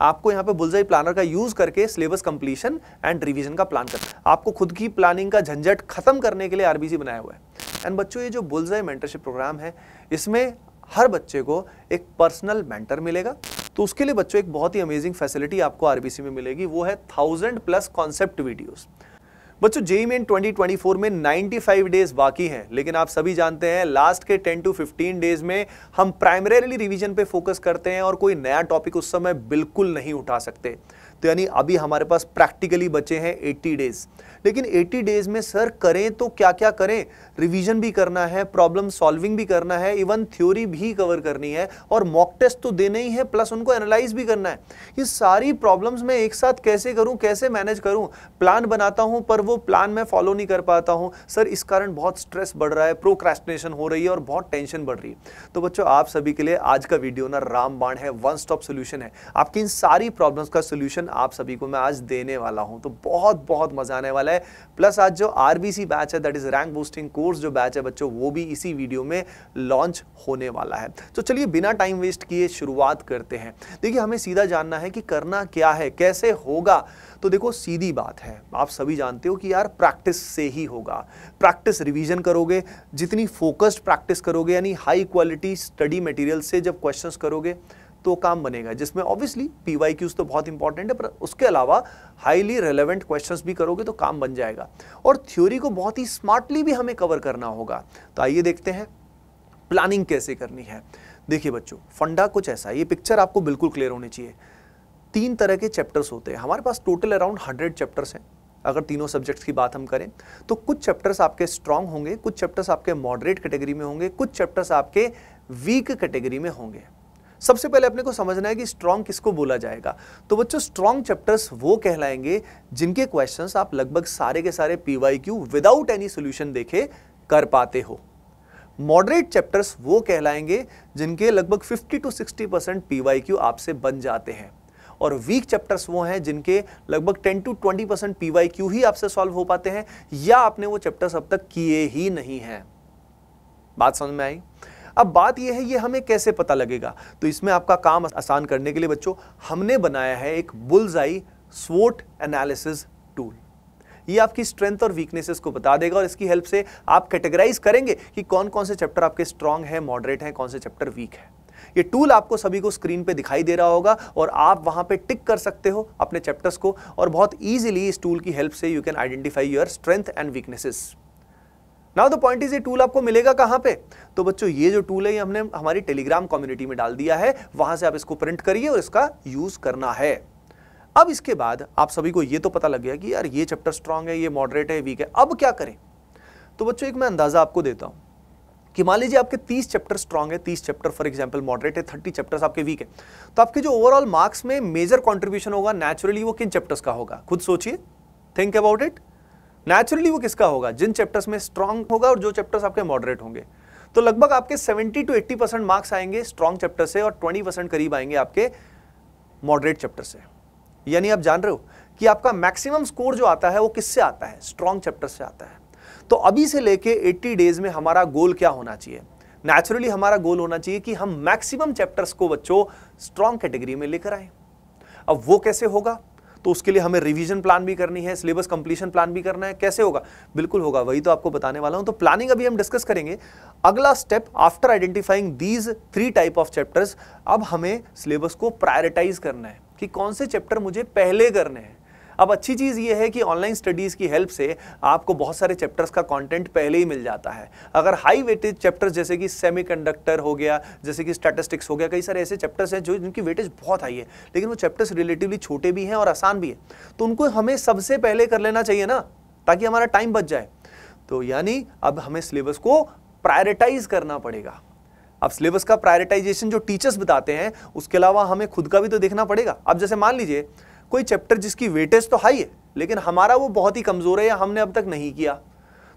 आपको यहाँ पे बुलजाई प्लानर का यूज करके सिलेबस कंप्लीशन एंड रिविजन का प्लान करना है आपको खुद की प्लानिंग का झंझट खत्म करने के लिए आरबीसी बनाया हुआ है एंड बच्चों ये जो बुलजाई मेंटरशिप प्रोग्राम है इसमें हर बच्चे को एक पर्सनल मेंटर मिलेगा तो उसके लिए बच्चों एक बहुत ही अमेजिंग फैसिलिटी आपको आरबीसी में मिलेगी वो है थाउजेंड प्लस कॉन्सेप्ट वीडियोज़ बच्चों जेई मेन 2024 में 95 डेज बाकी हैं लेकिन आप सभी जानते हैं लास्ट के 10 टू 15 डेज में हम प्राइमरीली रिवीजन पे फोकस करते हैं और कोई नया टॉपिक उस समय बिल्कुल नहीं उठा सकते तो यानी अभी हमारे पास प्रैक्टिकली बचे हैं एट्टी डेज लेकिन 80 डेज में सर करें तो क्या क्या करें रिवीजन भी करना है प्रॉब्लम सॉल्विंग भी करना है इवन थ्योरी भी कवर करनी है और मॉक टेस्ट तो देने ही है प्लस उनको एनालाइज भी करना है ये सारी प्रॉब्लम्स मैं एक साथ कैसे करूँ कैसे मैनेज करूँ प्लान बनाता हूं पर वो प्लान मैं फॉलो नहीं कर पाता हूं सर इस कारण बहुत स्ट्रेस बढ़ रहा है प्रोक्रेस्टिनेशन हो रही है और बहुत टेंशन बढ़ रही है तो बच्चों आप सभी के लिए आज का वीडियो ना रामबाण है वन स्टॉप सोल्यूशन है आपकी इन सारी प्रॉब्लम्स का सोल्यूशन सेशन आप सभी को मैं आज देने वाला हूं तो बहुत बहुत मजा आने वाला है प्लस आज जो आरबीसी बैच है that is rank boosting course जो बैच है बच्चों वो भी इसी वीडियो में लॉन्च होने वाला है तो चलिए बिना टाइम वेस्ट किए शुरुआत करते हैं देखिए हमें सीधा जानना है कि करना क्या है कैसे होगा तो देखो सीधी बात है आप सभी जानते हो कि यार प्रैक्टिस से ही होगा प्रैक्टिस रिवीजन करोगे जितनी फोकस्ड प्रैक्टिस करोगे यानी हाई क्वालिटी स्टडी मटेरियल से जब क्वेश्चंस करोगे तो काम बनेगा जिसमें ऑब्वियसली पी तो बहुत इंपॉर्टेंट है पर उसके अलावा हाईली रेलेवेंट क्वेश्चंस भी करोगे तो काम बन जाएगा और थ्योरी को बहुत ही स्मार्टली भी हमें कवर करना होगा तो आइए देखते हैं प्लानिंग कैसे करनी है देखिए बच्चों फंडा कुछ ऐसा ये पिक्चर आपको बिल्कुल क्लियर होनी चाहिए तीन तरह के चैप्टर्स होते हैं हमारे पास टोटल अराउंड हंड्रेड चैप्टर्स हैं अगर तीनों सब्जेक्ट्स की बात हम करें तो कुछ चैप्टर्स आपके स्ट्रांग होंगे कुछ चैप्टर्स आपके मॉडरेट कैटेगरी में होंगे कुछ चैप्टर्स आपके वीक कैटेगरी में होंगे सबसे पहले अपने को समझना है कि स्ट्रॉन्ग किसको बोला जाएगा तो बच्चों स्ट्रॉन्ग चैप्टर्स वो कहलाएंगे जिनके क्वेश्चंस आप लगभग सारे के सारे पीवाईक्यू विदाउट एनी सोल्यूशन देखे कर पाते हो मॉडरेट चैप्टर्स वो कहलाएंगे जिनके लगभग 50 टू 60 परसेंट पी आपसे बन जाते हैं और वीक चैप्टर्स वो हैं जिनके लगभग 10 टू 20 परसेंट पी ही आपसे सॉल्व हो पाते हैं या आपने वो चैप्टर्स अब तक किए ही नहीं हैं बात समझ में आई अब बात यह है ये हमें कैसे पता लगेगा तो इसमें आपका काम आसान करने के लिए बच्चों हमने बनाया है एक बुलजाई स्वोट एनालिसिस टूल ये आपकी स्ट्रेंथ और वीकनेसेस को बता देगा और इसकी हेल्प से आप कैटेगराइज करेंगे कि कौन कौन से चैप्टर आपके स्ट्रांग है मॉडरेट हैं कौन से चैप्टर वीक है ये टूल आपको सभी को स्क्रीन पे दिखाई दे रहा होगा और आप वहां पे टिक कर सकते हो अपने चैप्टर्स को और बहुत इजीली इस टूल की हेल्प से you can identify your strength and weaknesses now the point is ये टूल आपको मिलेगा कहां पे तो बच्चों ये जो टूल है ये हमने हमारी टेलीग्राम कम्युनिटी में डाल दिया है वहां से आप इसको प्रिंट करिए और इसका यूज करना है अब इसके बाद आप सभी को ये तो पता लग गया कि यार ये चैप्टर स्ट्रांग है ये मॉडरेट है वीक है अब क्या करें तो बच्चों एक मैं अंदाजा आपको देता हूं कि मान लीजिए आपके 30 चैप्टर स्ट्रांग है 30 चैप्टर फॉर एग्जांपल मॉडरेट है 30 चैप्टर्स आपके वीक है तो आपके जो ओवरऑल मार्क्स में मेजर कंट्रीब्यूशन होगा नेचुरली वो किन चैप्टर्स का होगा खुद सोचिए थिंक अबाउट इट नेचुरली वो किसका होगा जिन चैप्टर्स में स्ट्रांग होगा और जो चैप्टर्स आपके मॉडरेट होंगे तो लगभग आपके 70 टू 80 परसेंट मार्क्स आएंगे स्ट्रॉन्ग चैप्टर से और 20 परसेंट करीब आएंगे आपके मॉडरेट चैप्टर से यानी आप जान रहे हो कि आपका मैक्सिमम स्कोर जो आता है वो किससे आता है स्ट्रॉन्ग चैप्टर से आता है तो अभी से लेके 80 डेज में हमारा गोल क्या होना चाहिए नेचुरली हमारा गोल होना चाहिए कि हम मैक्सिमम चैप्टर्स को बच्चों स्ट्रॉन्ग कैटेगरी में लेकर आए अब वो कैसे होगा तो उसके लिए हमें रिविजन प्लान भी करनी है सिलेबस कंप्लीशन प्लान भी करना है कैसे होगा बिल्कुल होगा वही तो आपको बताने वाला हूं तो प्लानिंग अभी हम डिस्कस करेंगे अगला step after identifying these three type of chapters अब हमें सिलेबस को प्रायोरिटाइज करना है कि कौन से चैप्टर मुझे पहले करने हैं अब अच्छी चीज़ ये है कि ऑनलाइन स्टडीज़ की हेल्प से आपको बहुत सारे चैप्टर्स का कॉन्टेंट पहले ही मिल जाता है अगर हाई वेटेज चैप्टर्स जैसे कि सेमी हो गया जैसे कि स्टैटिस्टिक्स हो गया कई सारे ऐसे चैप्टर्स हैं जो जिनकी वेटेज बहुत हाई है लेकिन वो चैप्टर्स रिलेटिवली छोटे भी हैं और आसान भी है तो उनको हमें सबसे पहले कर लेना चाहिए ना ताकि हमारा टाइम बच जाए तो यानी अब हमें सिलेबस को प्रायोरिटाइज करना पड़ेगा अब सिलेबस का प्रायोरिटाइजेशन जो टीचर्स बताते हैं उसके अलावा हमें खुद का भी तो देखना पड़ेगा अब जैसे मान लीजिए कोई चैप्टर जिसकी वेटेज तो हाई है लेकिन हमारा वो बहुत ही कमज़ोर है या हमने अब तक नहीं किया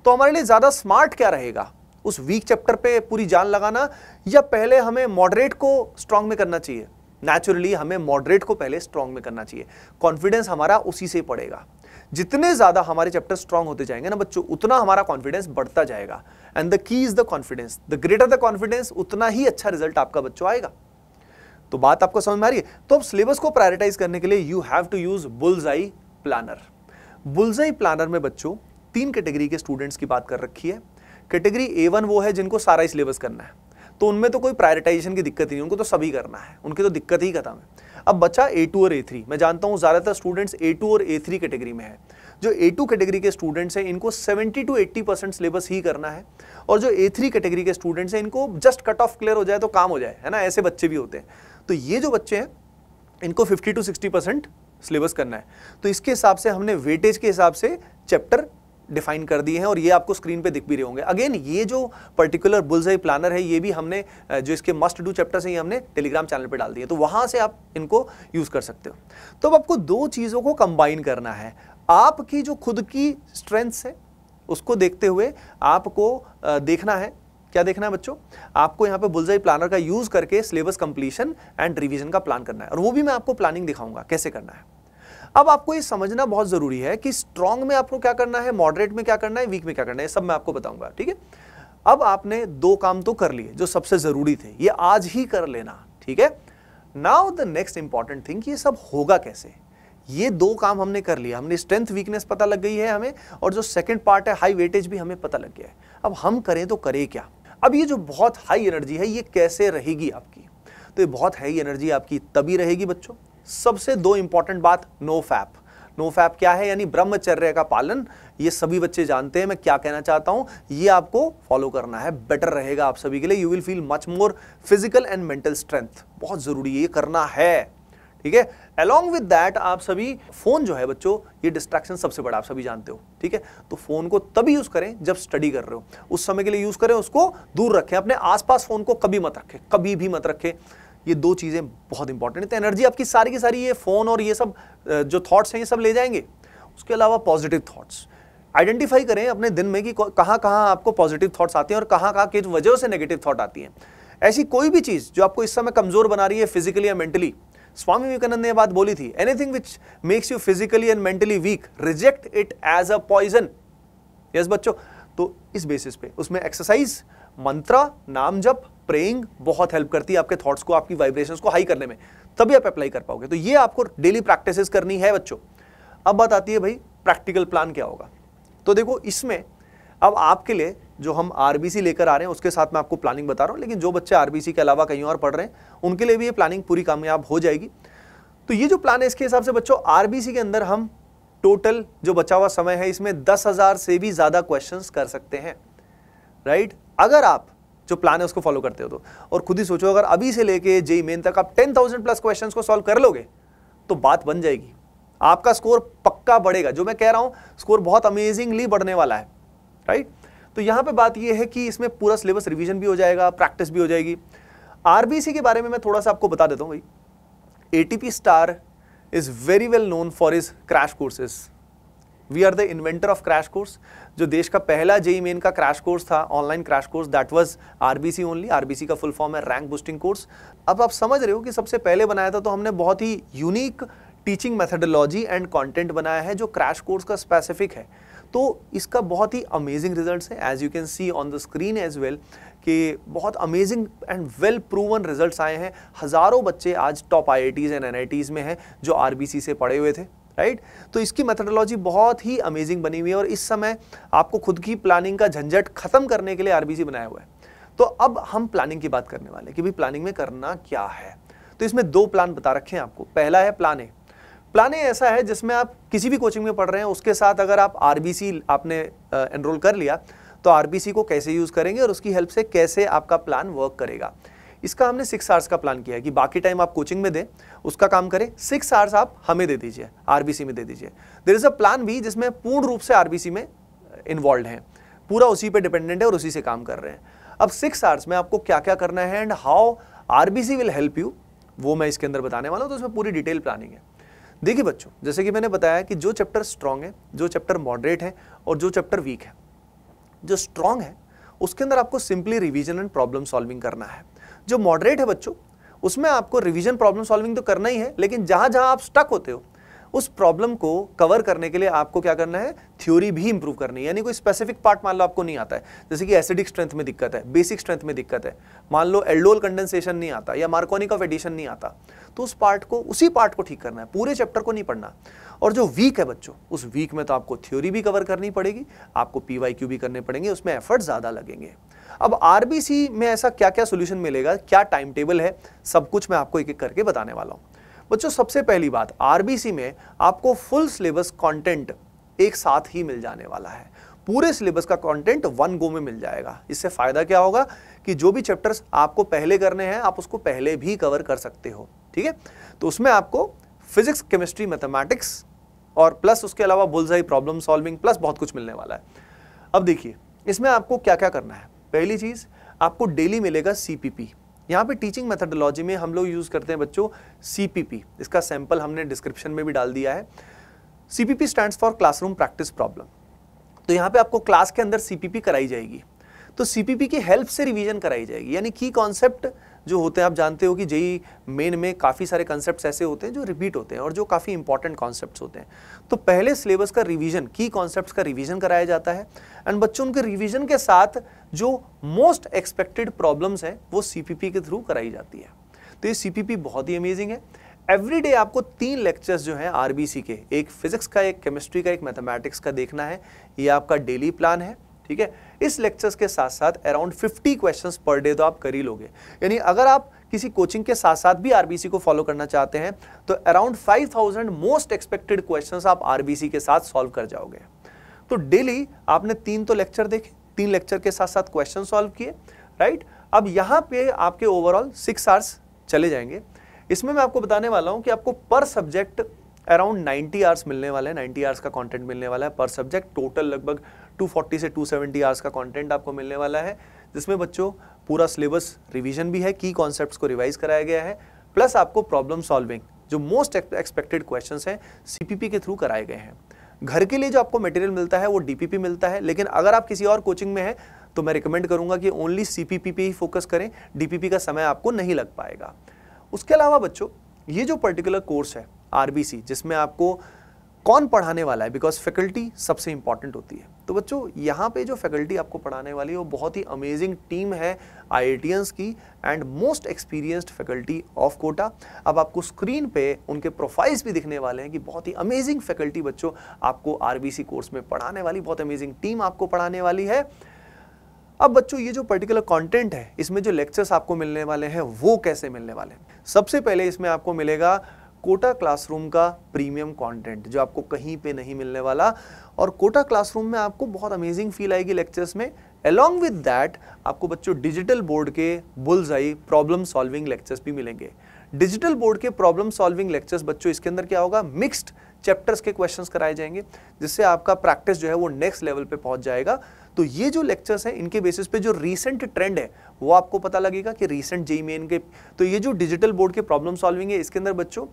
तो हमारे लिए ज़्यादा स्मार्ट क्या रहेगा उस वीक चैप्टर पे पूरी जान लगाना या पहले हमें मॉडरेट को स्ट्रांग में करना चाहिए नेचुरली हमें मॉडरेट को पहले स्ट्रांग में करना चाहिए कॉन्फिडेंस हमारा उसी से पड़ेगा जितने ज़्यादा हमारे चैप्टर स्ट्रांग होते जाएंगे ना बच्चों उतना हमारा कॉन्फिडेंस बढ़ता जाएगा and the key is the confidence the greater the confidence उतना ही अच्छा रिजल्ट आपका बच्चों आएगा तो बात आपको समझ में आ रही है तो अब सिलेबस को प्रायोरिटाइज करने के लिए you have to use bullseye planner bullseye planner में बच्चों तीन कैटेगरी के स्टूडेंट्स की बात कर रखी है कैटेगरी ए वन वो है जिनको सारा ही सिलेबस करना है तो उनमें तो कोई प्रायोरिटाइजेशन की दिक्कत ही नहीं उनको तो सभी करना है उनकी तो दिक्कत ही खत्म है अब बच्चा ए टू और ए थ्री मैं जानता हूँ ज़्यादातर स्टूडेंट्स ए टू और ए थ्री कैटेगरी में है जो ए टू कैटेगरी के स्टूडेंट्स हैं इनको 70 टू 80 परसेंट सिलेबस ही करना है और जो ए थ्री कैटेगरी के स्टूडेंट्स हैं इनको जस्ट कट ऑफ क्लियर हो जाए तो काम हो जाए है ना ऐसे बच्चे भी होते हैं तो ये जो बच्चे हैं इनको 50 टू 60 परसेंट सिलेबस करना है तो इसके हिसाब से हमने वेटेज के हिसाब से चैप्टर डिफाइन कर दिए हैं और ये आपको स्क्रीन पे दिख भी रहे होंगे अगेन ये जो पर्टिकुलर बुल्सई प्लानर है ये भी हमने जो इसके मस्ट डू चैप्टर्स हैं ये हमने टेलीग्राम चैनल पे डाल दिए तो वहाँ से आप इनको यूज़ कर सकते हो तो अब आपको दो चीज़ों को कंबाइन करना है आपकी जो खुद की स्ट्रेंथ्स है उसको देखते हुए आपको देखना है क्या देखना है बच्चों आपको यहाँ पे बुलजाई प्लानर का यूज करके सिलेबस कंप्लीशन एंड रिविजन का प्लान करना है और वो भी मैं आपको प्लानिंग दिखाऊंगा कैसे करना है अब आपको ये समझना बहुत जरूरी है कि स्ट्रॉन्ग में आपको क्या करना है मॉडरेट में क्या करना है वीक में क्या करना है सब मैं आपको बताऊंगा ठीक है अब आपने दो काम तो कर लिए जो सबसे जरूरी थे ये आज ही कर लेना ठीक है now the next important thing ये सब होगा कैसे ये दो काम हमने कर लिया हमने स्ट्रेंथ वीकनेस पता लग गई है हमें और जो सेकंड पार्ट है हाई वेटेज भी हमें पता लग गया है अब हम करें तो करें क्या अब ये जो बहुत हाई एनर्जी है ये कैसे रहेगी आपकी तो ये बहुत हाई एनर्जी आपकी तभी रहेगी बच्चों सबसे दो इंपॉर्टेंट बात नो फैप नो फैप क्या है यानी ब्रह्मचर्य का पालन ये सभी बच्चे जानते हैं मैं क्या कहना चाहता हूं ये आपको फॉलो करना है बेटर रहेगा आप सभी के लिए you will feel much more physical and mental strength बहुत ज़रूरी है ये करना है ठीक है अलॉन्ग विद दैट आप सभी फ़ोन जो है बच्चों ये डिस्ट्रैक्शन सबसे बड़ा आप सभी जानते हो ठीक है तो फ़ोन को तभी यूज़ करें जब स्टडी कर रहे हो उस समय के लिए यूज़ करें उसको दूर रखें अपने आसपास फ़ोन को कभी मत रखें कभी भी मत रखें ये दो चीज़ें बहुत इंपॉर्टेंट है तो एनर्जी आपकी सारी की सारी ये फ़ोन और ये सब जो थाट्स हैं ये सब ले जाएंगे उसके अलावा पॉजिटिव थाट्स आइडेंटिफाई करें अपने दिन में कि कहाँ कहाँ आपको पॉजिटिव थाट्स आते हैं और कहाँ कहाँ किस वजह से नेगेटिव थाट आती हैं ऐसी कोई भी चीज़ जो आपको इस समय कमज़ोर बना रही है फिजिकली या मेंटली स्वामी विवेकानंद ने यह बात बोली थी anything which makes you physically and mentally weak reject it as a poison yes बच्चों तो इस बेसिस पे उसमें एक्सरसाइज मंत्रा नाम जप प्रेइंग बहुत हेल्प करती है आपके थॉट्स को आपकी वाइब्रेशन को हाई करने में तभी आप अप्लाई कर पाओगे तो ये आपको डेली प्रैक्टिस करनी है बच्चों अब बात आती है भाई प्रैक्टिकल प्लान क्या होगा तो देखो इसमें अब आपके लिए जो हम आरबीसी लेकर आ रहे हैं उसके साथ मैं आपको प्लानिंग बता रहा हूँ लेकिन जो बच्चे आरबीसी के अलावा कहीं और पढ़ रहे हैं उनके लिए भी ये प्लानिंग पूरी कामयाब हो जाएगी तो ये जो प्लान है इसके हिसाब से बच्चों आरबीसी के अंदर हम टोटल जो बचा हुआ समय है इसमें दस हज़ार से भी ज़्यादा क्वेश्चंस कर सकते हैं राइट अगर आप जो प्लान है उसको फॉलो करते हो तो और खुद ही सोचो अगर अभी से लेके जेई मेन तक आप टेन थाउजेंड प्लस क्वेश्चन को सॉल्व कर लोगे तो बात बन जाएगी आपका स्कोर पक्का बढ़ेगा जो मैं कह रहा हूं स्कोर बहुत अमेजिंगली बढ़ने वाला है राइट तो यहां पे बात यह है कि इसमें पूरा सिलेबस रिवीजन भी हो जाएगा प्रैक्टिस भी हो जाएगी आरबीसी के बारे में मैं थोड़ा सा आपको बता देता हूं भाई A star is very well known for is crash courses we are the inventor of crash course जो देश का पहला जेई मेन e का क्रैश कोर्स था online crash course that was RBC only RBC का फुल फॉर्म है rank boosting course अब आप समझ रहे हो कि सबसे पहले बनाया था तो हमने बहुत ही unique teaching methodology and content बनाया है जो क्रैश कोर्स का स्पेसिफिक है तो इसका बहुत ही अमेजिंग रिजल्ट है as you can see on the screen as well कि बहुत amazing and well proven results आए हैं हज़ारों बच्चे आज टॉप आईआईटीज़ एंड एनआईटीज़ में हैं जो आरबीसी से पढ़े हुए थे राइट right? तो इसकी मेथडोलॉजी बहुत ही अमेजिंग बनी हुई है और इस समय आपको खुद की प्लानिंग का झंझट खत्म करने के लिए आरबीसी बनाया हुआ है तो अब हम प्लानिंग की बात करने वाले हैं कि भाई प्लानिंग में करना क्या है तो इसमें दो प्लान बता रखे हैं आपको पहला है प्लान ए प्लान ऐसा है जिसमें आप किसी भी कोचिंग में पढ़ रहे हैं उसके साथ अगर आप आर आपने एनरोल कर लिया तो आर को कैसे यूज़ करेंगे और उसकी हेल्प से कैसे आपका प्लान वर्क करेगा इसका हमने सिक्स आवर्स का प्लान किया है कि बाकी टाइम आप कोचिंग में दें उसका काम करें सिक्स आवर्स आप हमें दे दीजिए आर में दे दीजिए देर इज़ अ प्लान भी जिसमें पूर्ण रूप से आर में इन्वॉल्व हैं पूरा उसी पर डिपेंडेंट है और उसी से काम कर रहे हैं अब सिक्स आवर्स में आपको क्या क्या करना है and how are will help you वो मैं इसके अंदर बताने वाला हूँ तो उसमें पूरी डिटेल प्लानिंग है देखिए बच्चों जैसे कि मैंने बताया कि जो चैप्टर स्ट्रांग है जो चैप्टर मॉडरेट है और जो चैप्टर वीक है जो स्ट्रांग है उसके अंदर आपको simply revision and problem solving करना है जो मॉडरेट है बच्चों उसमें आपको रिवीजन प्रॉब्लम सॉल्विंग तो करना ही है लेकिन जहाँ जहाँ आप स्टक होते हो उस प्रॉब्लम को कवर करने के लिए आपको क्या करना है थ्योरी भी इंप्रूव करनी है यानी कोई स्पेसिफिक पार्ट मान लो आपको नहीं आता है जैसे कि एसिडिक स्ट्रेंथ में दिक्कत है बेसिक स्ट्रेंथ में दिक्कत है मान लो एल्डोल कंडेंसेशन नहीं आता या मार्कोनिक ऑफ एडिशन नहीं आता तो उस पार्ट को उसी पार्ट को ठीक करना है पूरे चैप्टर को नहीं पढ़ना और जो वीक है बच्चों उस वीक में तो आपको थ्योरी भी कवर करनी पड़ेगी आपको पी भी करने पड़ेंगे उसमें एफर्ट ज़्यादा लगेंगे अब आरबीसी में ऐसा क्या क्या सोल्यूशन मिलेगा क्या टाइम टेबल है सब कुछ मैं आपको एक एक करके बताने वाला हूँ बच्चों सबसे पहली बात आरबीसी में आपको फुल सिलेबस कंटेंट एक साथ ही मिल जाने वाला है पूरे सिलेबस का कंटेंट वन गो में मिल जाएगा इससे फ़ायदा क्या होगा कि जो भी चैप्टर्स आपको पहले करने हैं आप उसको पहले भी कवर कर सकते हो ठीक है तो उसमें आपको फिजिक्स केमिस्ट्री मैथमेटिक्स और प्लस उसके अलावा बुलजाई प्रॉब्लम सॉल्विंग प्लस बहुत कुछ मिलने वाला है अब देखिए इसमें आपको क्या क्या करना है पहली चीज़ आपको डेली मिलेगा सीपीपी यहाँ पे टीचिंग मेथडोलॉजी में हम लोग यूज़ करते हैं बच्चों सीपीपी इसका सैंपल हमने डिस्क्रिप्शन में भी डाल दिया है CPP stands for classroom practice problem तो यहाँ पे आपको क्लास के अंदर सीपीपी कराई जाएगी तो सीपीपी की हेल्प से रिवीजन कराई जाएगी यानी की कॉन्सेप्ट जो होते हैं आप जानते हो कि जेई मेन में काफ़ी सारे कॉन्सेप्ट्स ऐसे होते हैं जो रिपीट होते हैं और जो काफ़ी इंपॉर्टेंट कॉन्सेप्ट्स होते हैं तो पहले सिलेबस का रिवीजन की कॉन्सेप्ट्स का रिवीजन कराया जाता है एंड बच्चों उनके रिवीजन के साथ जो मोस्ट एक्सपेक्टेड प्रॉब्लम्स हैं वो सी के थ्रू कराई जाती है तो ये सी बहुत ही अमेजिंग है एवरी डे आपको तीन लेक्चर्स जो हैं आर के एक फिजिक्स का एक केमिस्ट्री का एक मैथमेटिक्स का देखना है ये आपका डेली प्लान है ठीक है इस लेक्चर्स के साथ साथ अराउंड 50 क्वेश्चंस पर डे तो आप कर ही लोगे यानी अगर आप किसी कोचिंग के साथ साथ भी आरबीसी को फॉलो करना चाहते हैं तो अराउंड 5000 मोस्ट एक्सपेक्टेड क्वेश्चंस आप आरबीसी के साथ सॉल्व कर जाओगे तो डेली आपने तीन तो लेक्चर देखे तीन लेक्चर के साथ साथ क्वेश्चन सॉल्व किए राइट अब यहाँ पे आपके ओवरऑल सिक्स आवर्स चले जाएंगे इसमें मैं आपको बताने वाला हूँ कि आपको पर सब्जेक्ट अराउंड 90 आवर्स मिलने वाले हैं 90 आवर्स का कंटेंट मिलने वाला है पर सब्जेक्ट टोटल लगभग 240 से 270 आवर्स का कंटेंट आपको मिलने वाला है जिसमें बच्चों पूरा सिलेबस रिवीजन भी है की कॉन्सेप्ट को रिवाइज कराया गया है प्लस आपको प्रॉब्लम सॉल्विंग जो मोस्ट एक्सपेक्टेड क्वेश्चन हैं सी के थ्रू कराए गए हैं घर के लिए जो आपको मटेरियल मिलता है वो डीपीपी मिलता है लेकिन अगर आप किसी और कोचिंग में हैं तो मैं रिकमेंड करूंगा कि ओनली सी पे ही फोकस करें डी का समय आपको नहीं लग पाएगा उसके अलावा बच्चों ये जो पर्टिकुलर कोर्स है आरबीसी जिसमें आपको कौन पढ़ाने वाला है बिकॉज फैकल्टी सबसे इंपॉर्टेंट होती है तो बच्चों यहाँ पे जो फैकल्टी आपको पढ़ाने वाली है वो बहुत ही अमेजिंग टीम है आई की and most experienced faculty of Kota अब आपको स्क्रीन पे उनके प्रोफाइल्स भी दिखने वाले हैं कि बहुत ही अमेजिंग फैकल्टी बच्चों आपको आरबीसी कोर्स में पढ़ाने वाली बहुत अमेजिंग टीम आपको पढ़ाने वाली है अब बच्चों ये जो पर्टिकुलर कंटेंट है इसमें जो लेक्चर्स आपको मिलने वाले हैं वो कैसे मिलने वाले हैं सबसे पहले इसमें आपको मिलेगा कोटा क्लासरूम का प्रीमियम कंटेंट जो आपको कहीं पे नहीं मिलने वाला और कोटा क्लासरूम में आपको बहुत अमेजिंग फील आएगी लेक्चर्स में अलॉन्ग विद दैट आपको बच्चों डिजिटल बोर्ड के आई प्रॉब्लम सॉल्विंग लेक्चर्स भी मिलेंगे डिजिटल बोर्ड के प्रॉब्लम सॉल्विंग लेक्चर्स बच्चों इसके अंदर क्या होगा मिक्स्ड चैप्टर्स के क्वेश्चंस कराए जाएंगे जिससे आपका प्रैक्टिस जो है वो नेक्स्ट लेवल पे पहुंच जाएगा तो ये जो लेक्चर्स हैं इनके बेसिस पे जो रीसेंट ट्रेंड है वो आपको पता लगेगा कि रीसेंट जेई मेन के तो ये जो डिजिटल बोर्ड के प्रॉब्लम सॉल्विंग है इसके अंदर बच्चों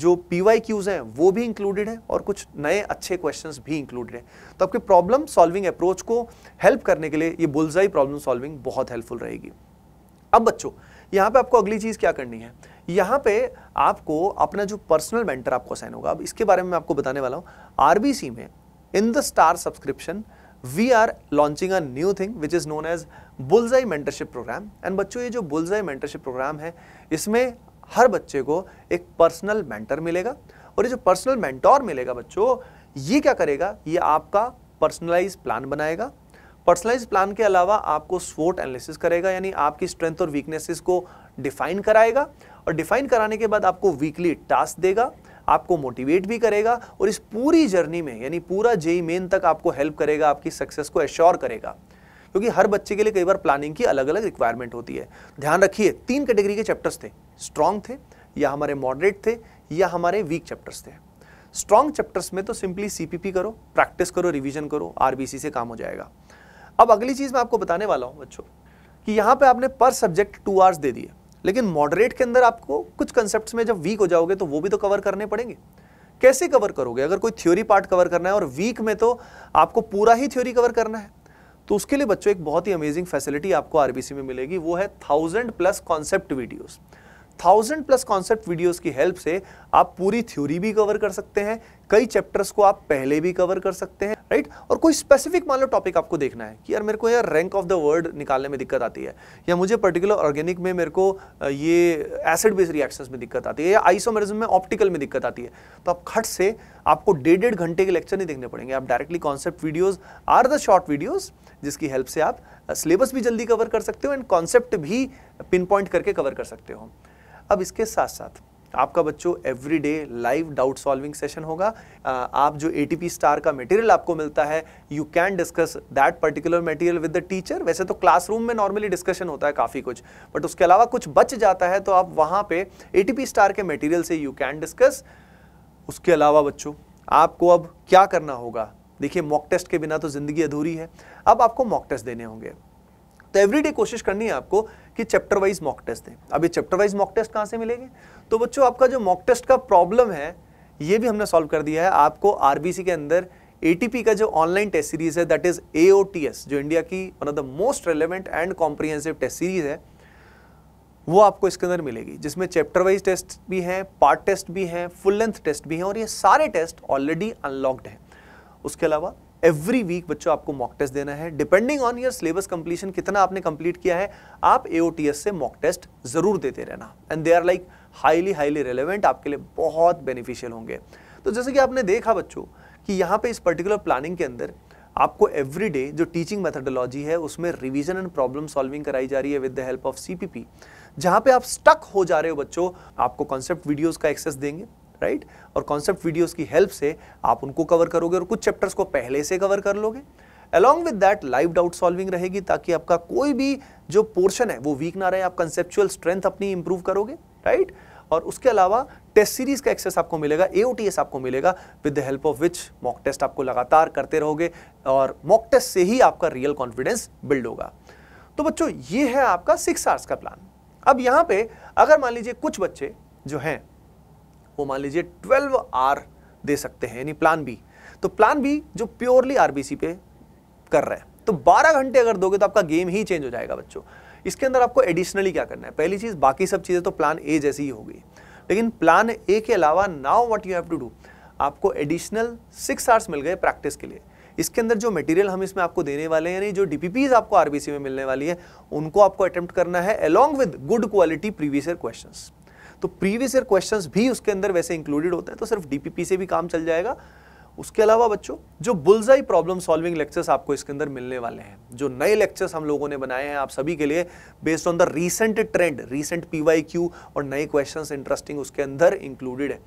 जो पी वाई क्यूज़ हैं वो भी इंक्लूडेड है और कुछ नए अच्छे क्वेश्चन भी इंक्लूडेड हैं तो आपके प्रॉब्लम सॉल्विंग अप्रोच को हेल्प करने के लिए ये बुलजाई प्रॉब्लम सॉल्विंग बहुत हेल्पफुल रहेगी अब बच्चों यहाँ पे आपको अगली चीज़ क्या करनी है यहाँ पे आपको अपना जो पर्सनल मेंटर आपको साइन होगा अब इसके बारे में मैं आपको बताने वाला हूँ आरबीसी में in the star subscription we are launching a new thing which is known as bullseye mentorship program and बच्चों ये जो बुलजाई मेंटरशिप प्रोग्राम है इसमें हर बच्चे को एक पर्सनल मेंटर मिलेगा और ये जो पर्सनल मेंटोर मिलेगा बच्चों ये क्या करेगा ये आपका पर्सनलाइज प्लान बनाएगा पर्सनलाइज प्लान के अलावा आपको स्वोट एनालिसिस करेगा यानी आपकी स्ट्रेंथ और वीकनेसेस को डिफाइन कराएगा और डिफाइन कराने के बाद आपको वीकली टास्क देगा आपको मोटिवेट भी करेगा और इस पूरी जर्नी में यानी पूरा जेई मेन तक आपको हेल्प करेगा आपकी सक्सेस को एश्योर करेगा क्योंकि हर बच्चे के लिए कई बार प्लानिंग की अलग अलग रिक्वायरमेंट होती है ध्यान रखिए तीन कैटेगरी के चैप्टर्स थे स्ट्रांग थे या हमारे मॉडरेट थे या हमारे वीक चैप्टर्स थे स्ट्रांग चैप्टर्स में तो सिंपली सीपीपी करो प्रैक्टिस करो रिवीजन करो आरबीसी से काम हो जाएगा अब अगली चीज़ मैं आपको बताने वाला हूँ बच्चों कि यहाँ पे आपने पर सब्जेक्ट टू आवर्स दे दिए लेकिन मॉडरेट के अंदर आपको कुछ कंसेप्ट में जब वीक हो जाओगे तो वो भी तो कवर करने पड़ेंगे कैसे कवर करोगे अगर कोई थ्योरी पार्ट कवर करना है और वीक में तो आपको पूरा ही थ्योरी कवर करना है तो उसके लिए बच्चों एक बहुत ही अमेजिंग फैसिलिटी आपको आरबीसी में मिलेगी वो है thousand plus concept videos thousand plus concept videos की हेल्प से आप पूरी थ्योरी भी कवर कर सकते हैं कई चैप्टर्स को आप पहले भी कवर कर सकते हैं राइट और कोई स्पेसिफिक मान लो टॉपिक आपको देखना है कि यार मेरे को यार रैंक ऑफ द वर्ड निकालने में दिक्कत आती है या मुझे पर्टिकुलर ऑर्गेनिक में मेरे को ये एसिड बेस रिएक्शंस में दिक्कत आती है या आइसोमेरिज्म में ऑप्टिकल में दिक्कत आती है तो आप खट से आपको डेढ़ डेढ़ घंटे के लेक्चर नहीं देखने पड़ेंगे आप directly concept videos are the short videos जिसकी हेल्प से आप सिलेबस भी जल्दी कवर कर सकते हो एंड कॉन्सेप्ट भी पिन पॉइंट करके कवर कर सकते हो अब इसके साथ साथ आपका बच्चों every day live doubt solving session होगा आप जो ए स्टार का मटेरियल आपको मिलता है you can discuss that particular material with the teacher वैसे तो क्लासरूम में नॉर्मली डिस्कशन होता है काफ़ी कुछ बट उसके अलावा कुछ बच जाता है तो आप वहाँ पे ए स्टार के मटेरियल से यू कैन डिस्कस उसके अलावा बच्चों आपको अब क्या करना होगा देखिए मॉक टेस्ट के बिना तो ज़िंदगी अधूरी है अब आपको मॉक टेस्ट देने होंगे तो एवरीडे कोशिश करनी है आपको कि चैप्टर वाइज मॉक टेस्ट है अब ये चैप्टर वाइज मॉक टेस्ट कहाँ से मिलेंगे तो बच्चों आपका जो मॉक टेस्ट का प्रॉब्लम है ये भी हमने सॉल्व कर दिया है आपको आरबीसी के अंदर ए का जो ऑनलाइन टेस्ट सीरीज है दैट इज ए जो इंडिया की one of the most relevant and comprehensive test series है वो आपको इसके अंदर मिलेगी जिसमें चैप्टर वाइज टेस्ट भी हैं पार्ट टेस्ट भी हैं फुल लेंथ टेस्ट भी हैं और ये सारे टेस्ट ऑलरेडी अनलॉक्ड हैं उसके अलावा एवरी वीक बच्चों आपको मॉक टेस्ट देना है depending on your syllabus completion कितना आपने कंप्लीट किया है आप एओटीएस से मॉक टेस्ट जरूर देते रहना and they are like highly highly relevant आपके लिए बहुत बेनिफिशियल होंगे तो जैसे कि आपने देखा बच्चों कि यहाँ पे इस पर्टिकुलर प्लानिंग के अंदर आपको एवरी डे जो टीचिंग मेथडोलॉजी है उसमें रिविजन एंड प्रॉब्लम सॉल्विंग कराई जा रही है with the help of P जहाँ पे आप स्टक हो जा रहे हो बच्चों आपको कॉन्सेप्ट वीडियोज़ का एक्सेस देंगे राइट और कॉन्सेप्ट वीडियोस की हेल्प से आप उनको कवर करोगे और कुछ चैप्टर्स को पहले से कवर कर लोगे along with that live doubt solving रहेगी ताकि आपका कोई भी जो पोर्शन है वो वीक ना रहे आप कंसेप्चुअल स्ट्रेंथ अपनी इंप्रूव करोगे राइट और उसके अलावा टेस्ट सीरीज का एक्सेस आपको मिलेगा ए आपको मिलेगा with the help of which mock test आपको लगातार करते रहोगे और मॉक टेस्ट से ही आपका रियल कॉन्फिडेंस बिल्ड होगा तो बच्चों ये है आपका सिक्स आवर्स का प्लान अब यहाँ पे अगर मान लीजिए कुछ बच्चे जो हैं वो मान लीजिए ट्वेल्व आर दे सकते हैं यानी प्लान बी तो प्लान बी जो प्योरली आरबीसी पे कर रहा है तो 12 घंटे अगर दोगे तो आपका गेम ही चेंज हो जाएगा बच्चों इसके अंदर आपको एडिशनली क्या करना है पहली चीज़ बाकी सब चीज़ें तो प्लान ए जैसी ही होगी लेकिन प्लान ए के अलावा now what you have to do आपको एडिशनल सिक्स आवर्स मिल गए प्रैक्टिस के लिए इसके अंदर जो मटेरियल हम इसमें आपको देने वाले हैं यानी जो डीपीपीज आपको आरबीसी में मिलने वाली है उनको आपको अटेम्प्ट करना है along with good quality previous year questions तो प्रीवियस ईयर क्वेश्चन भी उसके अंदर वैसे इंक्लूडेड होते हैं तो सिर्फ डीपीपी से भी काम चल जाएगा उसके अलावा बच्चों जो बुलजाई प्रॉब्लम सॉल्विंग लेक्चर्स आपको इसके अंदर मिलने वाले हैं जो नए लेक्चर्स हम लोगों ने बनाए हैं आप सभी के लिए based on the recent trend recent PYQ और नए क्वेश्चंस इंटरेस्टिंग उसके अंदर इंक्लूडेड है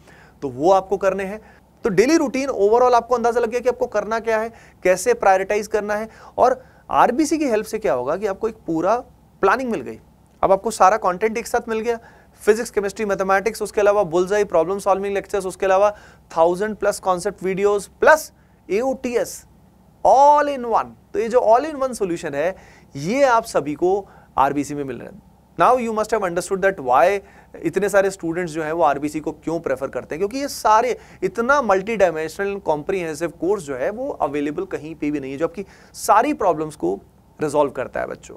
तो वो आपको करने हैं तो डेली रूटीन ओवरऑल आपको अंदाजा लग गया कि आपको करना क्या है कैसे प्रायोरिटाइज करना है और आरबीसी की हेल्प से क्या होगा कि आपको एक पूरा प्लानिंग मिल गई अब आपको सारा कॉन्टेंट एक साथ मिल गया फिजिक्स केमिस्ट्री मैथमेटिक्स उसके अलावा बुलजाई प्रॉब्लम सॉल्विंग लेक्चर्स उसके अलावा thousand plus concept videos plus AOTS all in one तो ये जो ऑल इन वन सोल्यूशन है ये आप सभी को आरबीसी में मिल रहे हैं now you must have understood that why इतने सारे स्टूडेंट्स जो है वो आरबीसी को क्यों प्रेफर करते हैं क्योंकि ये सारे इतना मल्टी डायमेंशनल कॉम्प्रीहेंसिव कोर्स जो है वो अवेलेबल कहीं पे भी नहीं है जो आपकी सारी प्रॉब्लम्स को रिजॉल्व करता है बच्चों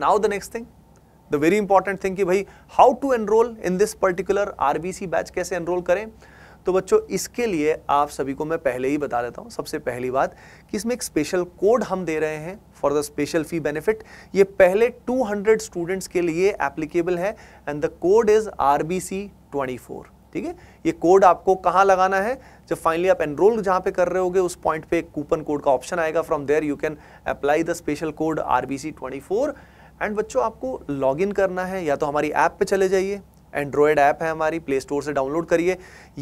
now the next thing the very important thing कि भाई how to enroll in this particular RBC batch कैसे एनरोल करें तो बच्चों इसके लिए आप सभी को मैं पहले ही बता देता हूँ सबसे पहली बात कि इसमें एक स्पेशल कोड हम दे रहे हैं for the special fee benefit ये पहले 200 स्टूडेंट्स के लिए एप्लीकेबल है and the code is R B C twenty four ठीक है ये कोड आपको कहाँ लगाना है जब फाइनली आप एनरोल जहाँ पे कर रहे होगे उस पॉइंट पे एक कूपन कोड का ऑप्शन आएगा from there you can apply the special code R twenty four and बच्चों आपको लॉगिन करना है या तो हमारी ऐप पे चले जाइए एंड्रॉयड ऐप है हमारी प्ले स्टोर से डाउनलोड करिए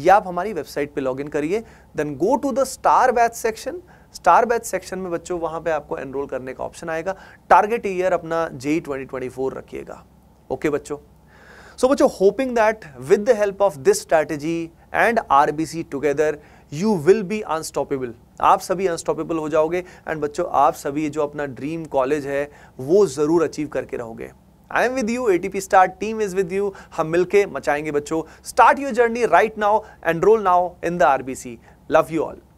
या आप हमारी वेबसाइट पे लॉगिन करिए then go to the star batch section star batch section में बच्चों वहाँ पे आपको एनरोल करने का ऑप्शन आएगा टारगेट ईयर अपना जे ट्वेंटी रखिएगा ओके बच्चों सो बच्चों hoping that with the help of this strategy and our together you will be unstoppable आप सभी अनस्टॉपेबल हो जाओगे एंड बच्चों आप सभी जो अपना ड्रीम कॉलेज है वो ज़रूर अचीव करके रहोगे I am with you A P star team is with you हम मिलके मचाएंगे बच्चों start your journey right now enroll now in the RBC love you all